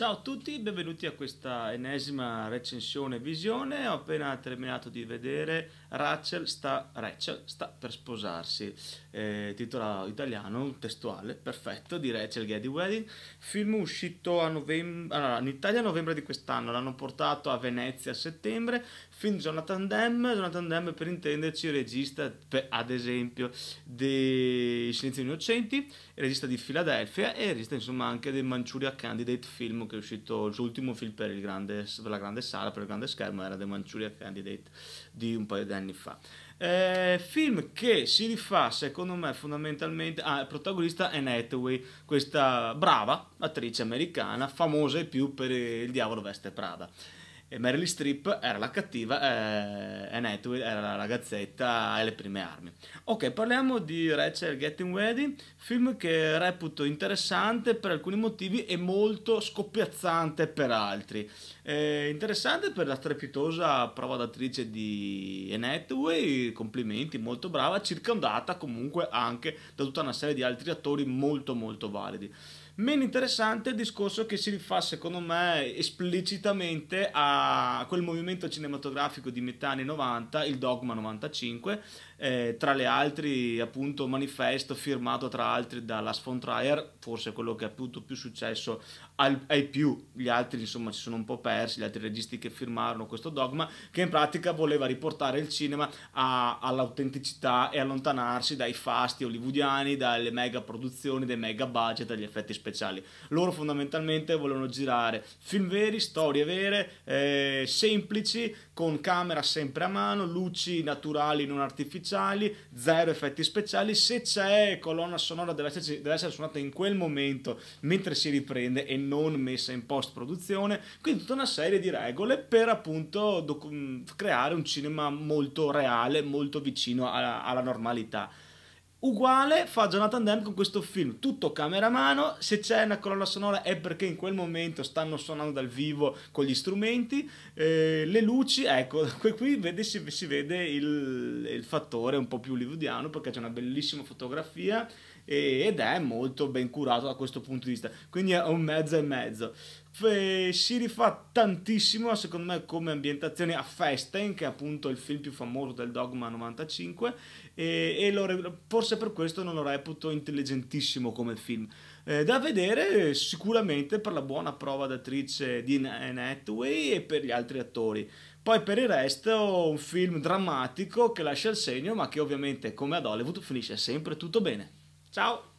Ciao a tutti, benvenuti a questa ennesima recensione visione. Ho appena terminato di vedere Rachel sta, Rachel sta per sposarsi, eh, titolo italiano, testuale, perfetto, di Rachel Getty Wedding. Film uscito novembre, allora, in Italia a novembre di quest'anno, l'hanno portato a Venezia a settembre. Film Jonathan Demme, Jonathan Demme per intenderci regista per, ad esempio dei Silenzio Innocenti, regista di Filadelfia e regista insomma anche dei Manchuria Candidate Film che è uscito l'ultimo film per, grande, per, la grande sala, per il grande schermo, era The Manchuria Candidate di un paio di anni fa. Eh, film che si rifà, secondo me, fondamentalmente. Ah, il protagonista è Hathaway, questa brava attrice americana, famosa e più per Il diavolo veste Prada e Meryl Streep era la cattiva e eh, Hathaway era la ragazzetta alle prime armi. Ok, parliamo di Rachel Getting Ready, film che reputo interessante per alcuni motivi e molto scoppiazzante per altri. Eh, interessante per la strepitosa prova d'attrice di Anne complimenti, molto brava, circondata comunque anche da tutta una serie di altri attori molto molto validi. Meno interessante il discorso che si rifà, secondo me, esplicitamente a quel movimento cinematografico di metà anni 90, il Dogma 95, eh, tra le altre, appunto, manifesto firmato tra altri dalla Lars Trier, forse quello che ha avuto più successo al, ai più, gli altri insomma ci sono un po' persi, gli altri registi che firmarono questo Dogma, che in pratica voleva riportare il cinema a, all'autenticità e allontanarsi dai fasti hollywoodiani, dalle mega produzioni, dai mega budget, dagli effetti speciali speciali. Loro fondamentalmente volevano girare film veri, storie vere, eh, semplici, con camera sempre a mano, luci naturali non artificiali, zero effetti speciali. Se c'è colonna sonora deve, esserci, deve essere suonata in quel momento mentre si riprende e non messa in post produzione. Quindi tutta una serie di regole per appunto creare un cinema molto reale, molto vicino alla, alla normalità. Uguale fa Jonathan Dent con questo film, tutto cameramano, se c'è una colonna sonora è perché in quel momento stanno suonando dal vivo con gli strumenti, eh, le luci, ecco, qui vede, si, si, vede il, il, fattore un po' più hollywoodiano perché c'è una bellissima fotografia e, ed è molto ben curato da questo punto di vista, quindi è un mezzo e mezzo si rifà tantissimo, secondo me, come ambientazione a Festen, che è appunto il film più famoso del Dogma 95, e, e re- forse per questo non lo reputo intelligentissimo come film. Eh, da vedere sicuramente per la buona prova d'attrice di Anne Hathaway e per gli altri attori. Poi per il resto un film drammatico che lascia il segno, ma che ovviamente come ad Hollywood finisce sempre tutto bene. Ciao!